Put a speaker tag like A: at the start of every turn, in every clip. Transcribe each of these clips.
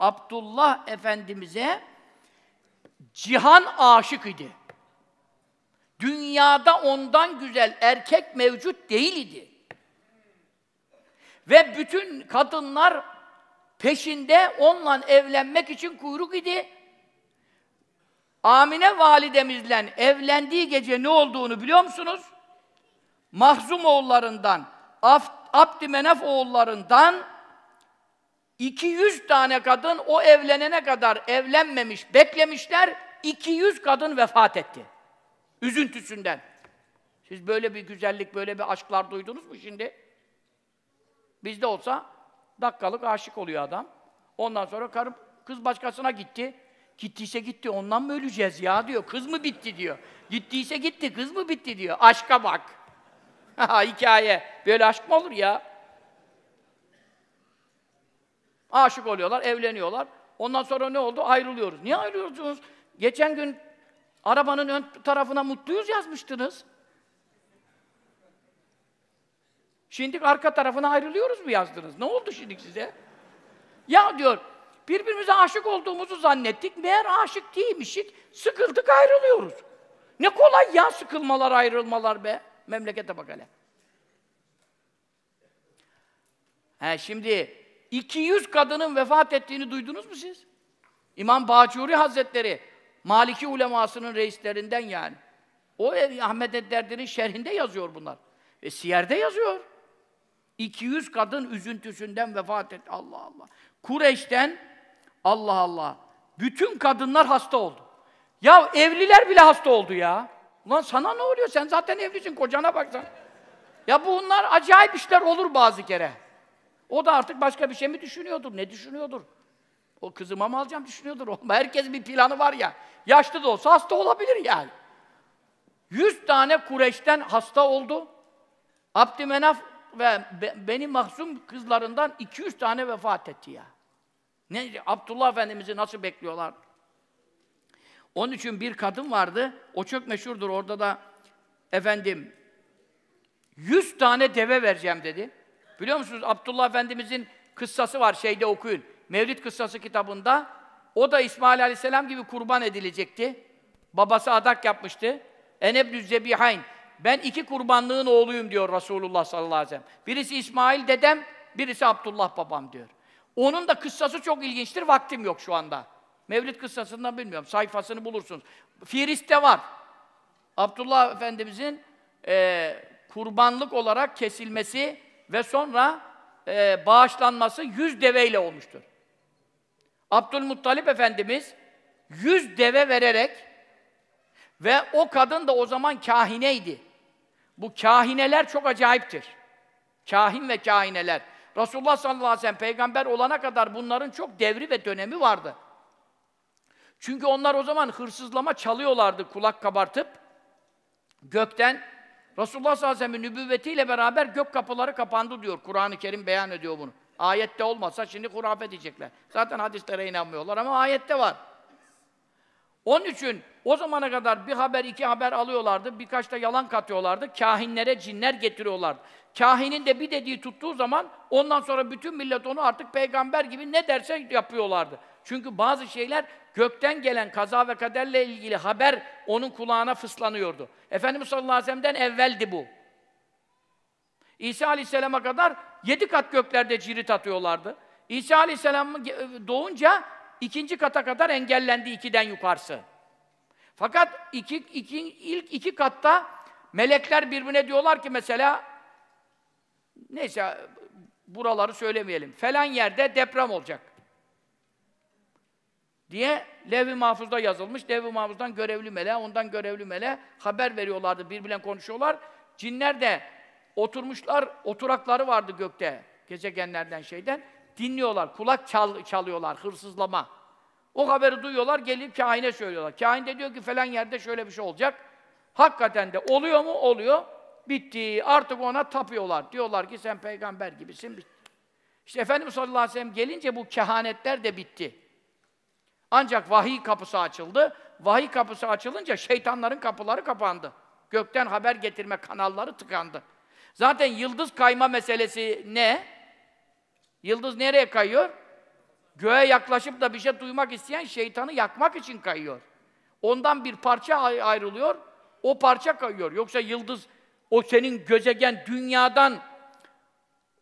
A: Abdullah Efendimiz'e cihan aşık idi. Dünyada ondan güzel erkek mevcut değil idi. Ve bütün kadınlar peşinde onunla evlenmek için kuyruk idi. Amine validemizle evlendiği gece ne olduğunu biliyor musunuz? Mahzum oğullarından, Abdümenaf oğullarından 200 tane kadın o evlenene kadar evlenmemiş, beklemişler. 200 kadın vefat etti. Üzüntüsünden. Siz böyle bir güzellik, böyle bir aşklar duydunuz mu şimdi? Bizde olsa dakikalık aşık oluyor adam. Ondan sonra karı, kız başkasına gitti. Gittiyse gitti, ondan mı öleceğiz ya diyor. Kız mı bitti diyor. Gittiyse gitti, kız mı bitti diyor. Aşka bak. Hikaye. Böyle aşk mı olur ya? Aşık oluyorlar, evleniyorlar. Ondan sonra ne oldu? Ayrılıyoruz. Niye ayrılıyorsunuz? Geçen gün arabanın ön tarafına mutluyuz yazmıştınız. Şimdi arka tarafına ayrılıyoruz mu yazdınız? Ne oldu şimdi size? Ya diyor, birbirimize aşık olduğumuzu zannettik. Meğer aşık değilmişik. Sıkıldık ayrılıyoruz. Ne kolay ya sıkılmalar, ayrılmalar be. Memlekete bak hele. He şimdi 200 kadının vefat ettiğini duydunuz mu siz? İmam Bağcuri Hazretleri, Maliki ulemasının reislerinden yani. O Ahmet Edderdi'nin şerhinde yazıyor bunlar. E, Siyer'de yazıyor. 200 kadın üzüntüsünden vefat etti. Allah Allah. Kureş'ten Allah Allah. Bütün kadınlar hasta oldu. Ya evliler bile hasta oldu ya. Ulan sana ne oluyor? Sen zaten evlisin. Kocana baksan. Ya bunlar acayip işler olur bazı kere. O da artık başka bir şey mi düşünüyordur, ne düşünüyordur? O kızıma mı alacağım düşünüyordur. Olma. Herkes bir planı var ya. Yaşlı da olsa hasta olabilir yani. Yüz tane Kureş'ten hasta oldu. Abdümenaf ve be, beni mahzum kızlarından 200 tane vefat etti ya. Ne, Abdullah Efendimiz'i nasıl bekliyorlar? Onun için bir kadın vardı, o çok meşhurdur orada da efendim 100 tane deve vereceğim dedi. Biliyor musunuz Abdullah Efendimizin kıssası var şeyde okuyun. Mevlid kıssası kitabında. O da İsmail Aleyhisselam gibi kurban edilecekti. Babası adak yapmıştı. Enebdüz Zebihayn. Ben iki kurbanlığın oğluyum diyor Resulullah sallallahu aleyhi ve sellem. Birisi İsmail dedem, birisi Abdullah babam diyor. Onun da kıssası çok ilginçtir. Vaktim yok şu anda. Mevlid kıssasından bilmiyorum. Sayfasını bulursunuz. Firiste var. Abdullah Efendimizin e, kurbanlık olarak kesilmesi ve sonra e, bağışlanması yüz deveyle olmuştur. Abdülmuttalip Efendimiz yüz deve vererek ve o kadın da o zaman kahineydi. Bu kahineler çok acayiptir. Kahin ve kahineler. Resulullah sallallahu aleyhi ve sellem peygamber olana kadar bunların çok devri ve dönemi vardı. Çünkü onlar o zaman hırsızlama çalıyorlardı kulak kabartıp. Gökten Resulullah sallallahu aleyhi ve sellem'in nübüvvetiyle beraber gök kapıları kapandı diyor. Kur'an-ı Kerim beyan ediyor bunu. Ayette olmasa şimdi kurafe diyecekler. Zaten hadislere inanmıyorlar ama ayette var. Onun için o zamana kadar bir haber, iki haber alıyorlardı. Birkaç da yalan katıyorlardı. Kahinlere cinler getiriyorlardı. Kahinin de bir dediği tuttuğu zaman ondan sonra bütün millet onu artık peygamber gibi ne derse yapıyorlardı. Çünkü bazı şeyler gökten gelen kaza ve kaderle ilgili haber onun kulağına fıslanıyordu. Efendimiz sallallahu aleyhi ve sellem'den evveldi bu. İsa aleyhisselama kadar yedi kat göklerde cirit atıyorlardı. İsa aleyhisselam doğunca ikinci kata kadar engellendi ikiden yukarısı. Fakat iki, iki, ilk iki katta melekler birbirine diyorlar ki mesela neyse buraları söylemeyelim. Falan yerde deprem olacak diye levh-i mahfuzda yazılmış. Levh-i mahfuzdan görevli mele, ondan görevli mele haber veriyorlardı, birbirine konuşuyorlar. Cinler de oturmuşlar, oturakları vardı gökte, gezegenlerden şeyden. Dinliyorlar, kulak çal çalıyorlar, hırsızlama. O haberi duyuyorlar, gelip kahine söylüyorlar. Kahin de diyor ki falan yerde şöyle bir şey olacak. Hakikaten de oluyor mu? Oluyor. Bitti. Artık ona tapıyorlar. Diyorlar ki sen peygamber gibisin. Bitti. İşte Efendimiz sallallahu aleyhi ve sellem gelince bu kehanetler de bitti. Ancak vahiy kapısı açıldı. Vahiy kapısı açılınca şeytanların kapıları kapandı. Gökten haber getirme kanalları tıkandı. Zaten yıldız kayma meselesi ne? Yıldız nereye kayıyor? Göğe yaklaşıp da bir şey duymak isteyen şeytanı yakmak için kayıyor. Ondan bir parça ayrılıyor, o parça kayıyor. Yoksa yıldız, o senin gözegen dünyadan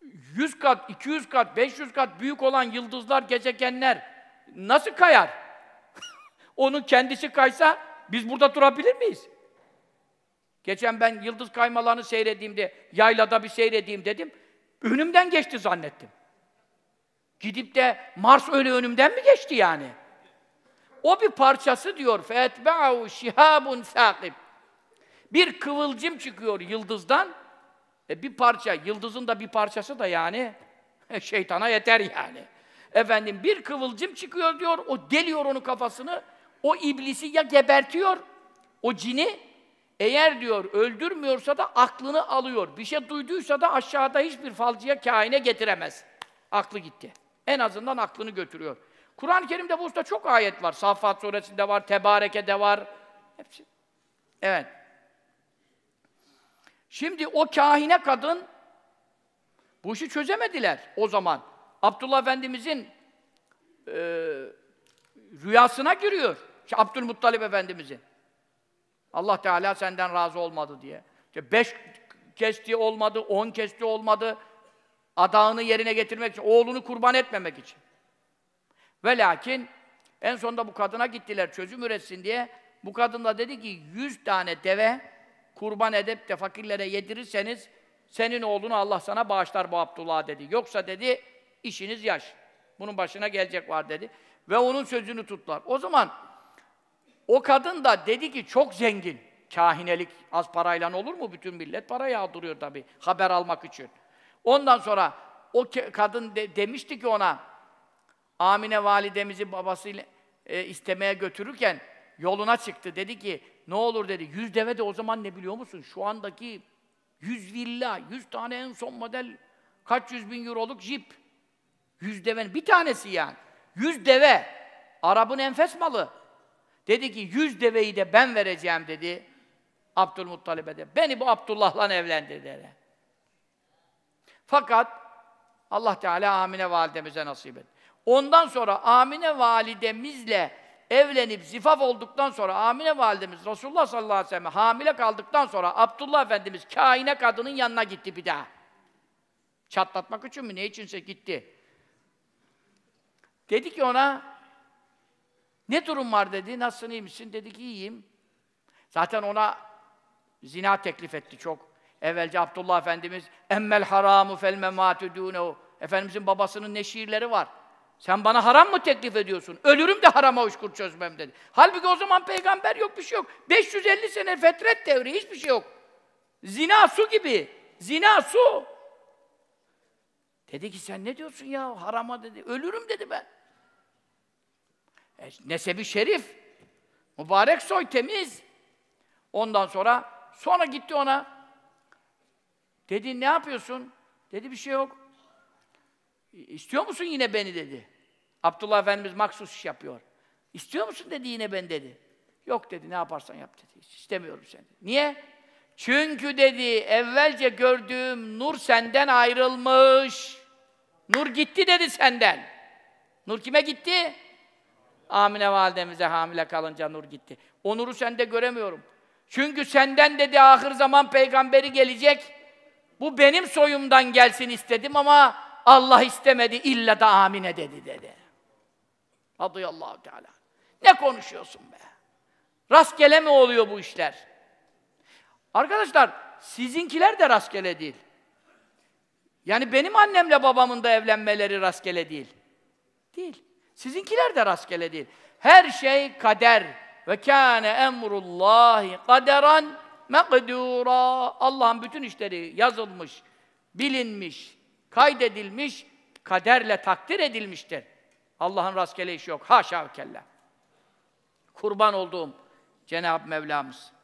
A: 100 kat, 200 kat, 500 kat büyük olan yıldızlar, gezegenler, nasıl kayar? Onun kendisi kaysa biz burada durabilir miyiz? Geçen ben yıldız kaymalarını seyrediğimde, yaylada bir seyredeyim dedim. Önümden geçti zannettim. Gidip de Mars öyle önümden mi geçti yani? O bir parçası diyor. فَاَتْبَعَهُ şihabun سَاقِبٌ Bir kıvılcım çıkıyor yıldızdan. E bir parça, yıldızın da bir parçası da yani şeytana yeter yani. Efendim bir kıvılcım çıkıyor diyor, o deliyor onun kafasını. O iblisi ya gebertiyor, o cini eğer diyor öldürmüyorsa da aklını alıyor. Bir şey duyduysa da aşağıda hiçbir falcıya kaine getiremez. Aklı gitti. En azından aklını götürüyor. Kur'an-ı Kerim'de bu usta çok ayet var. Saffat suresinde var, Tebareke'de var. Hepsi. Evet. Şimdi o kahine kadın bu işi çözemediler o zaman. Abdullah Efendimizin e, rüyasına giriyor. İşte Abdülmuttalip Efendimizin. Allah Teala senden razı olmadı diye. İşte beş kesti olmadı, on kesti olmadı. Adağını yerine getirmek için, oğlunu kurban etmemek için. Ve lakin en sonunda bu kadına gittiler çözüm üretsin diye. Bu kadın da dedi ki yüz tane deve kurban edip de fakirlere yedirirseniz senin oğlunu Allah sana bağışlar bu Abdullah dedi. Yoksa dedi işiniz yaş. Bunun başına gelecek var dedi. Ve onun sözünü tuttular. O zaman o kadın da dedi ki çok zengin. Kahinelik az parayla olur mu? Bütün millet para yağdırıyor tabii haber almak için. Ondan sonra o kadın de, demişti ki ona Amine validemizi babasıyla e, istemeye götürürken yoluna çıktı. Dedi ki ne olur dedi. Yüz deve de o zaman ne biliyor musun? Şu andaki yüz villa, yüz tane en son model kaç yüz bin euroluk jip. Yüz devenin bir tanesi yani. Yüz deve. Arap'ın enfes malı. Dedi ki yüz deveyi de ben vereceğim dedi. Abdülmuttalib'e de. Beni bu Abdullah'la evlendir dedi. Fakat Allah Teala Amine validemize nasip et. Ondan sonra Amine validemizle evlenip zifaf olduktan sonra Amine validemiz Resulullah sallallahu aleyhi ve sellem hamile kaldıktan sonra Abdullah Efendimiz kaine kadının yanına gitti bir daha. Çatlatmak için mi? Ne içinse gitti. Dedi ki ona, ne durum var dedi, nasılsın, iyi misin? Dedi ki iyiyim. Zaten ona zina teklif etti çok. Evvelce Abdullah Efendimiz, emmel haramu fel mematü dûnehu. Efendimizin babasının ne şiirleri var. Sen bana haram mı teklif ediyorsun? Ölürüm de harama uçkur çözmem dedi. Halbuki o zaman peygamber yok, bir şey yok. 550 sene fetret devri, hiçbir şey yok. Zina su gibi. Zina su. Dedi ki sen ne diyorsun ya harama dedi. Ölürüm dedi ben. E, nesebi şerif. Mübarek soy temiz. Ondan sonra sonra gitti ona. Dedi ne yapıyorsun? Dedi bir şey yok. İstiyor musun yine beni dedi. Abdullah Efendimiz maksus iş yapıyor. İstiyor musun dedi yine ben dedi. Yok dedi ne yaparsan yap dedi. Hiç istemiyorum seni. Niye? Çünkü dedi evvelce gördüğüm nur senden ayrılmış. Nur gitti dedi senden. Nur kime gitti? Amine validemize hamile kalınca nur gitti. Onuru nuru sende göremiyorum. Çünkü senden dedi ahir zaman peygamberi gelecek. Bu benim soyumdan gelsin istedim ama Allah istemedi illa da amine dedi dedi. Radıyallahu Teala. Ne konuşuyorsun be? Rastgele mi oluyor bu işler? Arkadaşlar sizinkiler de rastgele değil. Yani benim annemle babamın da evlenmeleri rastgele değil. Değil. Sizinkiler de rastgele değil. Her şey kader. Ve kâne emrullahi kaderan mekdûrâ. Allah'ın bütün işleri yazılmış, bilinmiş, kaydedilmiş, kaderle takdir edilmiştir. Allah'ın rastgele işi yok. Haşa ve kella. Kurban olduğum Cenab-ı Mevlamız.